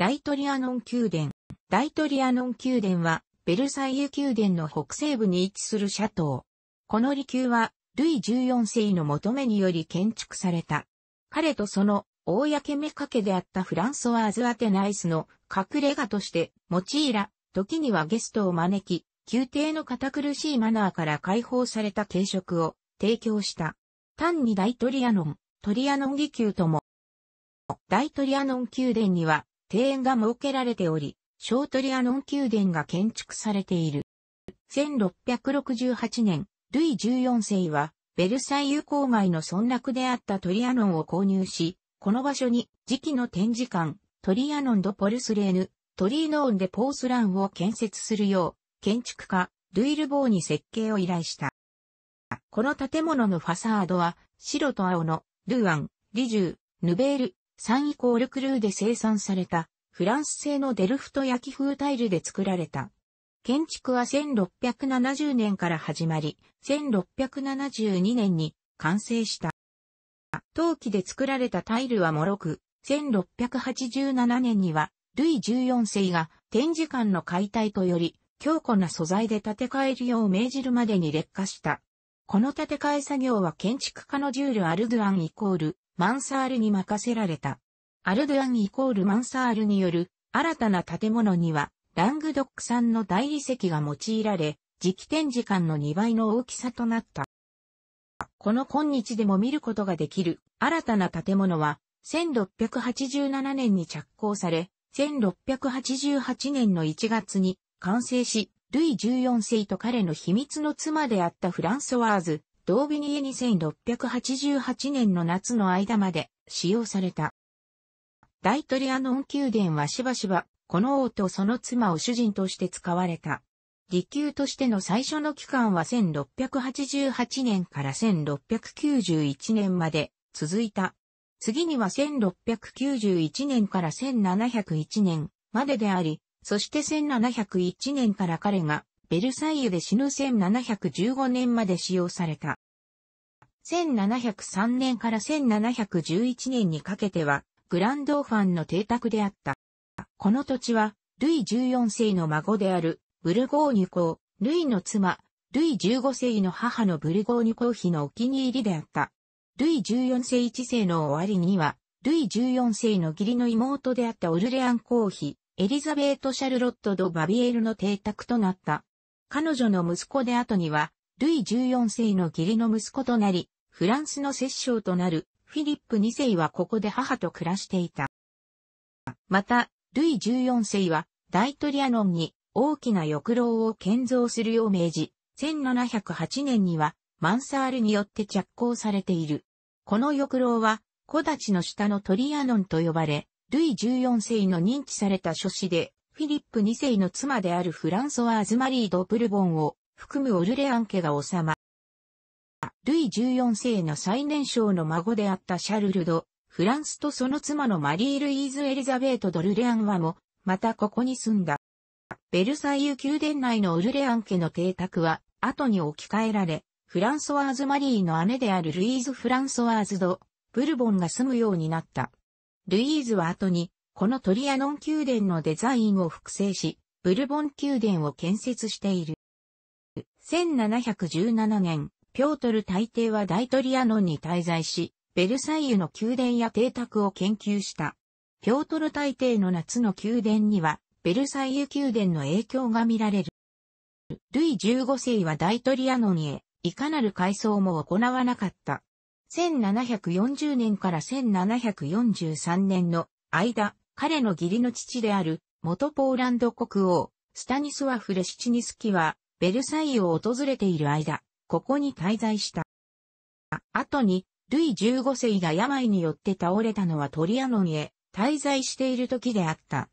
大トリアノン宮殿。大トリアノン宮殿は、ベルサイユ宮殿の北西部に位置するシャトー。この離宮は、ルイ14世の求めにより建築された。彼とその、公目かけであったフランソワーズ・アテナイスの隠れ家として用いら、時にはゲストを招き、宮廷の堅苦しいマナーから解放された軽食を提供した。単に大トリアノン、トリアノン議宮とも。大トリアノン宮殿には庭園が設けられており、ショートリアノン宮殿が建築されている。1668年、ルイ14世は、ベルサイユ郊外の村落であったトリアノンを購入し、この場所に、時期の展示館、トリアノンド・ポルスレーヌ、トリーノーンでポースランを建設するよう、建築家、ルイル・ボーに設計を依頼した。この建物のファサードは、白と青の、ルーアン、リジュー、ヌベール、3イコールクルーで生産された、フランス製のデルフト焼き風タイルで作られた。建築は1670年から始まり、1672年に完成した。陶器で作られたタイルはもろく、1687年には、ルイ14世が展示館の解体とより、強固な素材で建て替えるよう命じるまでに劣化した。この建て替え作業は建築家のジュール・アルドゥアンイコール、マンサールに任せられた。アルドゥアンイコールマンサールによる新たな建物には、ラングドック産の大理石が用いられ、時期展示館の2倍の大きさとなった。この今日でも見ることができる新たな建物は、1687年に着工され、1688年の1月に完成し、ルイ14世と彼の秘密の妻であったフランソワーズ、同ビニエ2688年の夏の間まで使用された。大トリアノン宮殿はしばしば、この王とその妻を主人として使われた。利休としての最初の期間は1688年から1691年まで続いた。次には1691年から1701年までであり、そして1701年から彼がベルサイユで死ぬ1715年まで使用された。1703年から1711年にかけては、グランドファンの邸宅であった。この土地は、ルイ14世の孫である、ブルゴーニュ公、ルイの妻、ルイ15世の母のブルゴーニュ公妃のお気に入りであった。ルイ14世1世の終わりには、ルイ14世の義理の妹であったオルレアン公妃、エリザベート・シャルロット・ド・バビエルの邸宅となった。彼女の息子で後には、ルイ14世の義理の息子となり、フランスの摂政となるフィリップ2世はここで母と暮らしていた。また、ルイ14世は、大トリアノンに大きな浴廊を建造するよう命じ、1708年にはマンサールによって着工されている。この浴廊は、木立の下のトリアノンと呼ばれ、ルイ14世の認知された書誌で、ィリップ2世の妻であるフランソワーズ・マリー・ド・ブルボンを含むオルレアン家が治ま。ルイ14世の最年少の孫であったシャルル・ド・フランスとその妻のマリー・ルイーズ・エリザベート・ドルレアンはも、またここに住んだ。ベルサイユ宮殿内のオルレアン家の邸宅は、後に置き換えられ、フランソワーズ・マリーの姉であるルイーズ・フランソワーズ・ド・ブルボンが住むようになった。ルイーズは後に、このトリアノン宮殿のデザインを複製し、ブルボン宮殿を建設している。1717年、ピョートル大帝は大トリアノンに滞在し、ベルサイユの宮殿や邸宅を研究した。ピョートル大帝の夏の宮殿には、ベルサイユ宮殿の影響が見られる。ルイ15世は大トリアノンへ、いかなる改装も行わなかった。1740年から1743年の間、彼の義理の父である元ポーランド国王、スタニスワフ・レシチニスキは、ベルサイユを訪れている間、ここに滞在した。後に、ルイ15世が病によって倒れたのはトリアノンへ滞在している時であった。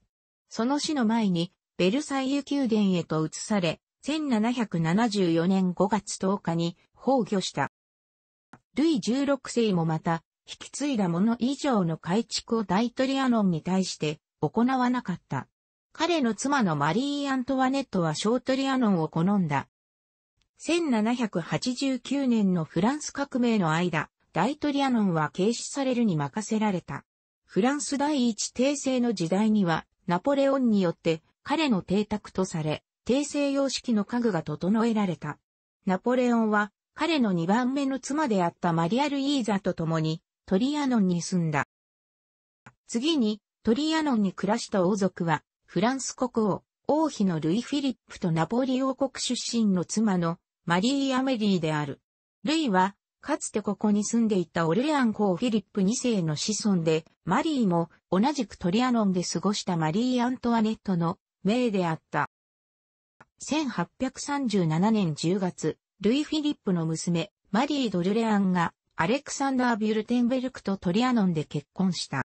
その死の前に、ベルサイユ宮殿へと移され、1774年5月10日に崩御した。ルイ16世もまた、引き継いだもの以上の改築を大トリアノンに対して行わなかった。彼の妻のマリー・アントワネットは小トリアノンを好んだ。1789年のフランス革命の間、大トリアノンは軽視されるに任せられた。フランス第一帝政の時代には、ナポレオンによって彼の邸宅とされ、帝政様式の家具が整えられた。ナポレオンは彼の2番目の妻であったマリアルイーザと共にトリアノンに住んだ。次に、トリアノンに暮らした王族は、フランス国王、王妃のルイ・フィリップとナポリ王国出身の妻のマリー・アメリーである。ルイは、かつてここに住んでいたオルレアン公フィリップ2世の子孫で、マリーも同じくトリアノンで過ごしたマリー・アントワネットの命であった。1837年10月、ルイ・フィリップの娘、マリー・ドルレアンがアレクサンダー・ビュルテンベルクとトリアノンで結婚した。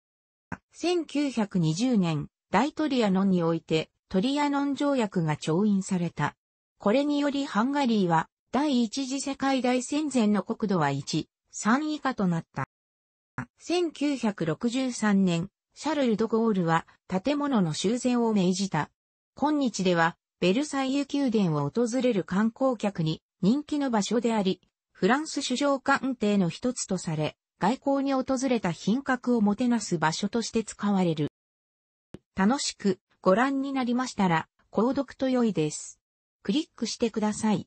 1920年、大トリアノンにおいてトリアノン条約が調印された。これによりハンガリーは第一次世界大戦前の国土は1、3以下となった。1963年、シャルル・ド・ゴールは建物の修繕を命じた。今日ではベルサイユ宮殿を訪れる観光客に人気の場所であり、フランス首相官邸の一つとされ、外交に訪れた品格をもてなす場所として使われる。楽しくご覧になりましたら、購読と良いです。クリックしてください。